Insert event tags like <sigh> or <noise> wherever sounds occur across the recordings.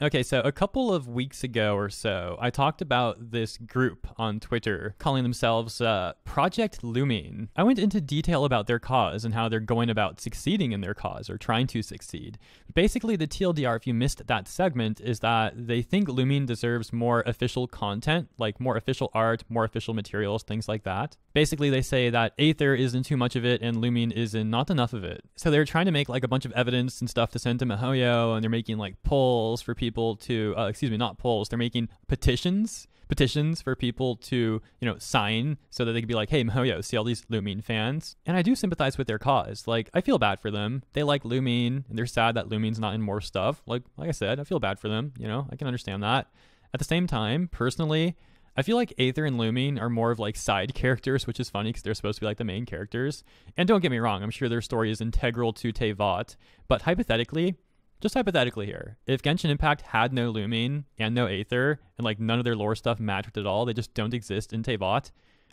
Okay, so a couple of weeks ago or so, I talked about this group on Twitter calling themselves uh, Project Looming. I went into detail about their cause and how they're going about succeeding in their cause or trying to succeed. Basically, the TLDR, if you missed that segment, is that they think Looming deserves more official content, like more official art, more official materials, things like that. Basically, they say that Aether is not too much of it and Looming is in not enough of it. So they're trying to make like a bunch of evidence and stuff to send to Mahoyo, and they're making like polls for people people to uh, excuse me, not polls. They're making petitions petitions for people to, you know, sign so that they could be like, hey, <laughs> Moyo, see all these Lumine fans? And I do sympathize with their cause. Like, I feel bad for them. They like Lumine and they're sad that Lumine's not in more stuff. Like like I said, I feel bad for them, you know, I can understand that. At the same time, personally, I feel like Aether and Lumine are more of like side <laughs> characters, which is funny because they're supposed to be like the main characters. And don't get me wrong, I'm sure their story is integral to tevot but hypothetically, just hypothetically here, if Genshin Impact had no Lumine and no Aether, and like none of their lore stuff matched at all, they just don't exist in Teyvat,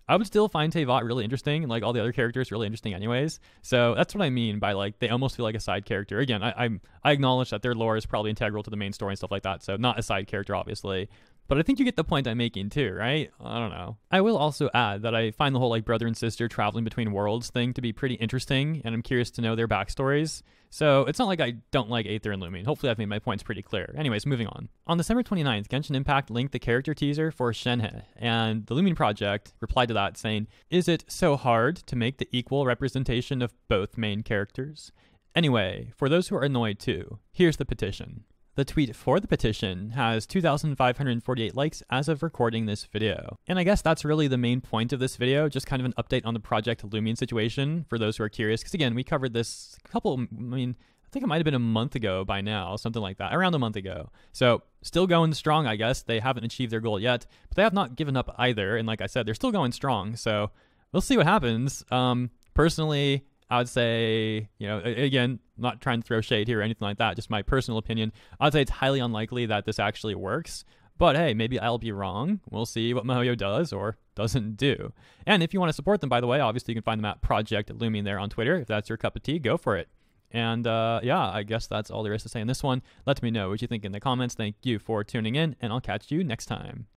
I would still find Teyvat really interesting, and like all the other characters really interesting, anyways. So that's what I mean by like they almost feel like a side character. Again, I, i I acknowledge that their lore is probably integral to the main story and stuff like that, so not a side character, obviously. But I think you get the point I'm making too, right? I don't know. I will also add that I find the whole like brother and sister traveling between worlds thing to be pretty interesting, and I'm curious to know their backstories. So it's not like I don't like Aether and Lumine. Hopefully, I've made my points pretty clear. Anyways, moving on. On December 29th, Genshin Impact linked the character teaser for Shenhe, and the Lumine Project replied to that saying, Is it so hard to make the equal representation of both main characters? Anyway, for those who are annoyed too, here's the petition. The tweet for the petition has 2,548 likes as of recording this video. And I guess that's really the main point of this video, just kind of an update on the Project Lumion situation for those who are curious. Because again, we covered this a couple, I mean, I think it might have been a month ago by now, something like that, around a month ago. So still going strong, I guess. They haven't achieved their goal yet, but they have not given up either. And like I said, they're still going strong. So we'll see what happens. Um, personally, I would say, you know, again, not trying to throw shade here or anything like that, just my personal opinion. I'd say it's highly unlikely that this actually works. But hey, maybe I'll be wrong. We'll see what Moyo does or doesn't do. And if you want to support them, by the way, obviously you can find them at Project Looming there on Twitter. If that's your cup of tea, go for it. And uh, yeah, I guess that's all there is to say in this one. Let me know what you think in the comments. Thank you for tuning in, and I'll catch you next time.